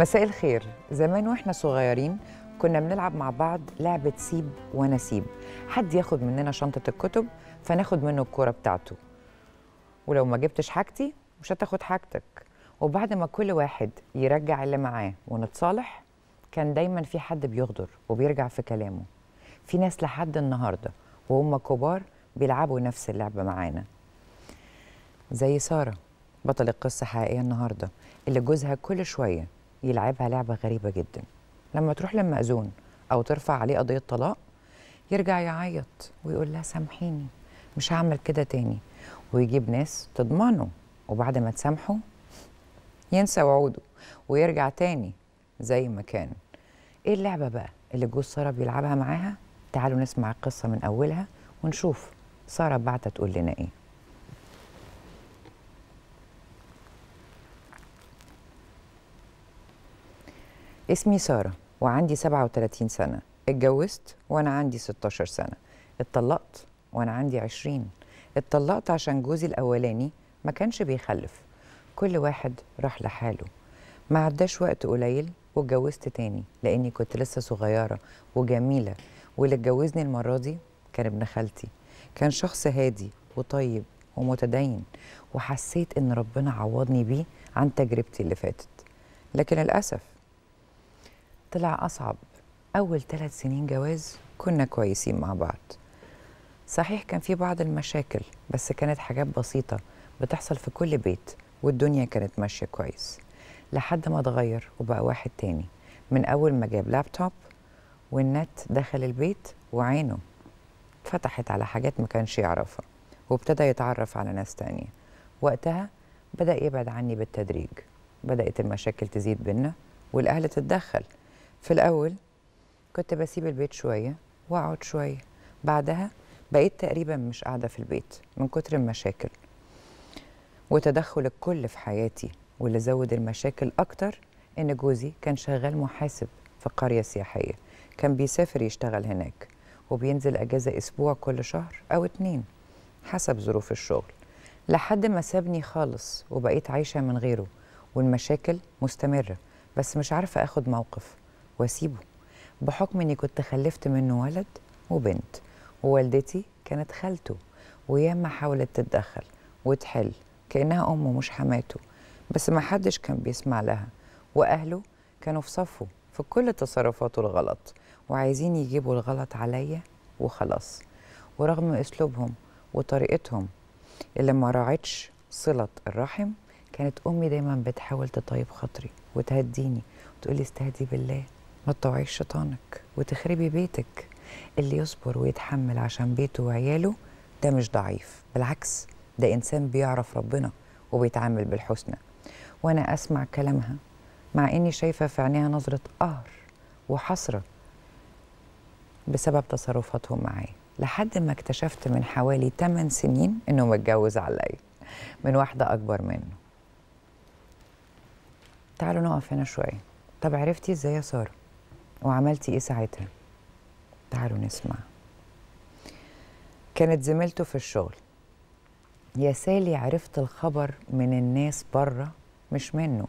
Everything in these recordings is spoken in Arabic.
مساء الخير زمان واحنا صغيرين كنا بنلعب مع بعض لعبة سيب ونسيب حد ياخد مننا شنطة الكتب فناخد منه الكورة بتاعته ولو ما جبتش حاجتي مش هتاخد حاجتك وبعد ما كل واحد يرجع اللي معاه ونتصالح كان دايما في حد بيغدر وبيرجع في كلامه في ناس لحد النهاردة وهم كبار بيلعبوا نفس اللعبة معانا زي سارة بطل القصة حقيقية النهاردة اللي جوزها كل شوية يلعبها لعبه غريبه جدا لما تروح للمأذون او ترفع عليه قضيه طلاق يرجع يعيط ويقول لها سامحيني مش هعمل كده تاني ويجيب ناس تضمنه وبعد ما تسامحه ينسى وعوده ويرجع تاني زي ما كان ايه اللعبه بقى اللي جوز ساره بيلعبها معاها تعالوا نسمع القصه من اولها ونشوف ساره بعتت تقول لنا ايه اسمي سارة وعندي 37 سنة اتجوزت وأنا عندي 16 سنة اتطلقت وأنا عندي 20 اتطلقت عشان جوزي الأولاني ما كانش بيخلف كل واحد راح لحاله ما عداش وقت قليل واتجوزت تاني لأني كنت لسه صغيرة وجميلة واللي اتجوزني المرة دي كان ابن خالتي كان شخص هادي وطيب ومتدين وحسيت إن ربنا عوضني بيه عن تجربتي اللي فاتت لكن للأسف طلع أصعب أول ثلاث سنين جواز كنا كويسين مع بعض صحيح كان في بعض المشاكل بس كانت حاجات بسيطة بتحصل في كل بيت والدنيا كانت ماشية كويس لحد ما اتغير وبقى واحد تاني من أول ما جاب لابتوب والنت دخل البيت وعينه اتفتحت على حاجات ما كانش يعرفها وابتدى يتعرف على ناس تانية وقتها بدأ يبعد عني بالتدريج بدأت المشاكل تزيد بينا والأهل تتدخل في الاول كنت بسيب البيت شويه واقعد شويه بعدها بقيت تقريبا مش قاعده في البيت من كتر المشاكل وتدخل الكل في حياتي واللي زود المشاكل اكتر ان جوزي كان شغال محاسب في قريه سياحيه كان بيسافر يشتغل هناك وبينزل اجازه اسبوع كل شهر او اتنين حسب ظروف الشغل لحد ما سابني خالص وبقيت عايشه من غيره والمشاكل مستمره بس مش عارفه اخد موقف واسيبه بحكم اني كنت خلفت منه ولد وبنت ووالدتي كانت خالته وياما حاولت تتدخل وتحل كانها امه مش حماته بس ما حدش كان بيسمع لها واهله كانوا في صفه في كل تصرفاته الغلط وعايزين يجيبوا الغلط عليا وخلاص ورغم اسلوبهم وطريقتهم اللي ما راعتش صله الرحم كانت امي دايما بتحاول تطيب خاطري وتهديني وتقولي استهدي بالله ما تطوعيش شيطانك وتخربي بيتك اللي يصبر ويتحمل عشان بيته وعياله ده مش ضعيف بالعكس ده إنسان بيعرف ربنا وبيتعامل بالحسنى وأنا أسمع كلامها مع إني شايفة في عينيها نظرة قهر وحسرة بسبب تصرفاتهم معايا لحد ما اكتشفت من حوالي 8 سنين إنه متجوز عليا من واحدة أكبر منه تعالوا نقف هنا شوية طب عرفتي إزاي يا سارة وعملتي ايه ساعتها تعالوا نسمع كانت زميلته في الشغل يا سالي عرفت الخبر من الناس بره مش منه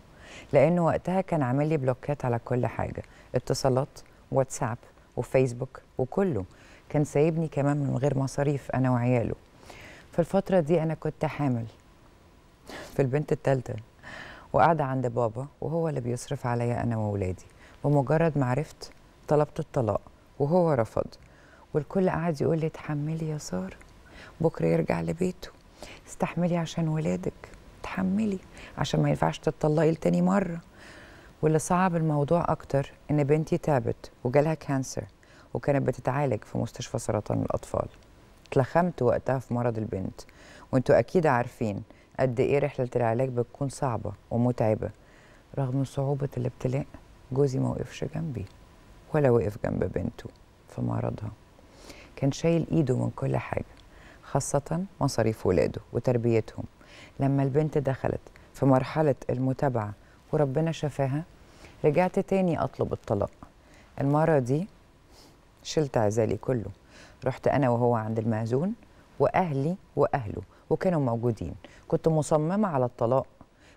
لانه وقتها كان عامل لي بلوكات على كل حاجه اتصالات واتساب وفيسبوك وكله كان سايبني كمان من غير مصاريف انا وعياله في الفتره دي انا كنت حامل في البنت الثالثه وقاعده عند بابا وهو اللي بيصرف عليا انا واولادي بمجرد ما عرفت طلبت الطلاق وهو رفض والكل قاعد يقول لي اتحملي يا ساره بكره يرجع لبيته استحملي عشان ولادك اتحملي عشان ما ينفعش تطلقي لتاني مره واللي صعب الموضوع اكتر ان بنتي تعبت وجالها كانسر وكانت بتتعالج في مستشفى سرطان الاطفال اتلخمت وقتها في مرض البنت وانتوا اكيد عارفين قد ايه رحله العلاج بتكون صعبه ومتعبه رغم صعوبه الابتلاء جوزي ما وقفش جنبي ولا وقف جنب بنته في مرضها كان شايل ايده من كل حاجه خاصه مصاريف ولاده وتربيتهم لما البنت دخلت في مرحله المتابعه وربنا شفاها رجعت تاني اطلب الطلاق المره دي شلت عزالي كله رحت انا وهو عند المأذون واهلي واهله وكانوا موجودين كنت مصممه على الطلاق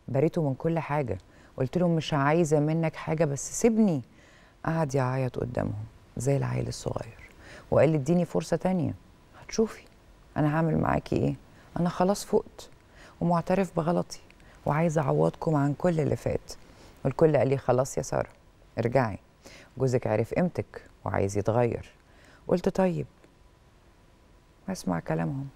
بريته من كل حاجه قلت لهم مش عايزه منك حاجه بس سيبني قعد يعيط قدامهم زي العيل الصغير وقال لي اديني فرصه تانية هتشوفي انا هعمل معاكي ايه انا خلاص فقت ومعترف بغلطي وعايزه اعوضكم عن كل اللي فات والكل قال لي خلاص يا ساره ارجعي جوزك عرف قيمتك وعايز يتغير قلت طيب اسمع كلامهم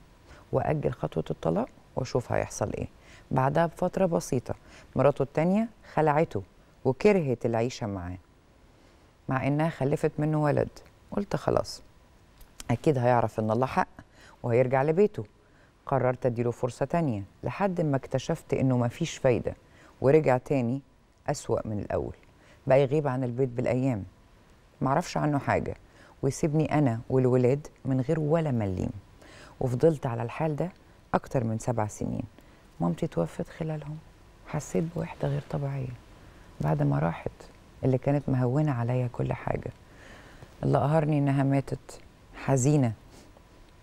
واجل خطوه الطلاق واشوف هيحصل ايه بعدها بفترة بسيطة مراته التانية خلعته وكرهت العيشة معاه مع إنها خلفت منه ولد قلت خلاص أكيد هيعرف إن الله حق وهيرجع لبيته قررت أديله فرصة تانية لحد ما اكتشفت إنه مفيش فايدة ورجع تاني أسوأ من الأول بقى يغيب عن البيت بالأيام معرفش عنه حاجة ويسيبني أنا والولاد من غير ولا مليم وفضلت على الحال ده أكتر من سبع سنين مامتي توفت خلالهم حسيت بوحدة غير طبيعية بعد ما راحت اللي كانت مهونة عليا كل حاجة اللي قهرني إنها ماتت حزينة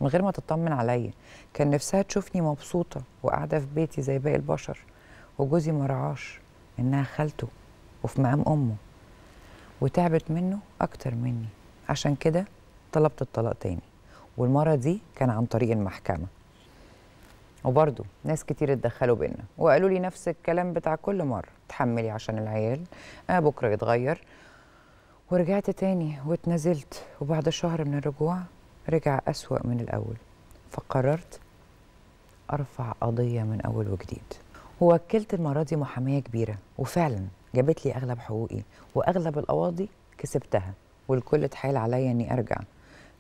من غير ما تطمن عليا كان نفسها تشوفني مبسوطة وقاعدة في بيتي زي باقي البشر وجوزي ما رعاش إنها خالته وفي مقام أمه وتعبت منه أكتر مني عشان كده طلبت الطلاق تاني والمرة دي كان عن طريق المحكمة وبرضه ناس كتير اتدخلوا بينا وقالوا لي نفس الكلام بتاع كل مره اتحملي عشان العيال آه بكره يتغير ورجعت تاني واتنزلت وبعد شهر من الرجوع رجع أسوأ من الأول فقررت أرفع قضية من أول وجديد ووكلت المرة دي محامية كبيرة وفعلا جابت لي أغلب حقوقي وأغلب القواضي كسبتها والكل اتحايل عليا إني أرجع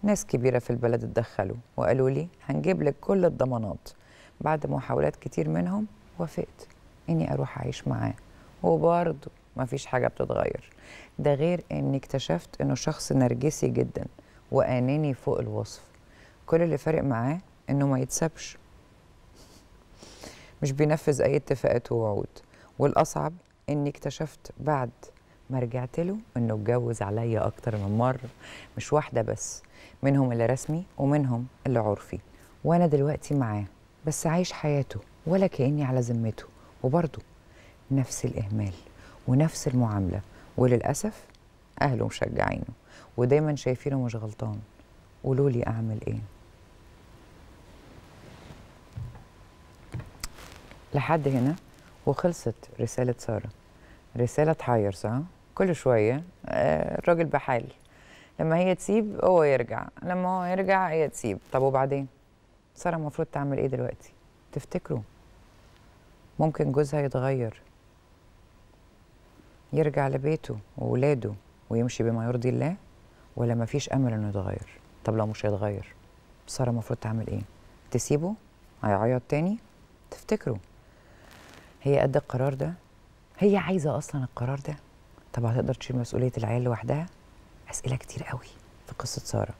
ناس كبيرة في البلد اتدخلوا وقالوا لي هنجيب لك كل الضمانات بعد محاولات كتير منهم وافقت اني اروح اعيش معاه وبرضه ما فيش حاجه بتتغير ده غير اني اكتشفت انه شخص نرجسي جدا واناني فوق الوصف كل اللي فارق معاه انه ما يتسبش مش بينفذ اي اتفاقات ووعود والاصعب اني اكتشفت بعد ما رجعت له انه اتجوز عليا اكتر من مره مش واحده بس منهم اللي رسمي ومنهم اللي عرفي وانا دلوقتي معاه بس عايش حياته ولا كأني على ذمته وبرضه نفس الإهمال ونفس المعاملة وللأسف أهله مشجعينه ودايما شايفينه مش غلطان قولوا لي أعمل إيه لحد هنا وخلصت رسالة سارة رسالة تحير صح؟ كل شوية آه، الراجل بحال لما هي تسيب هو يرجع لما هو يرجع هي تسيب طب وبعدين؟ ساره المفروض تعمل ايه دلوقتي تفتكروا ممكن جوزها يتغير يرجع لبيته وولاده ويمشي بما يرضي الله ولا مفيش امل انه يتغير طب لو مش هيتغير ساره المفروض تعمل ايه تسيبه هيعيط تاني تفتكروا هي قد القرار ده هي عايزه اصلا القرار ده طب هتقدر تشيل مسؤوليه العيال لوحدها اسئله كتير قوي في قصه ساره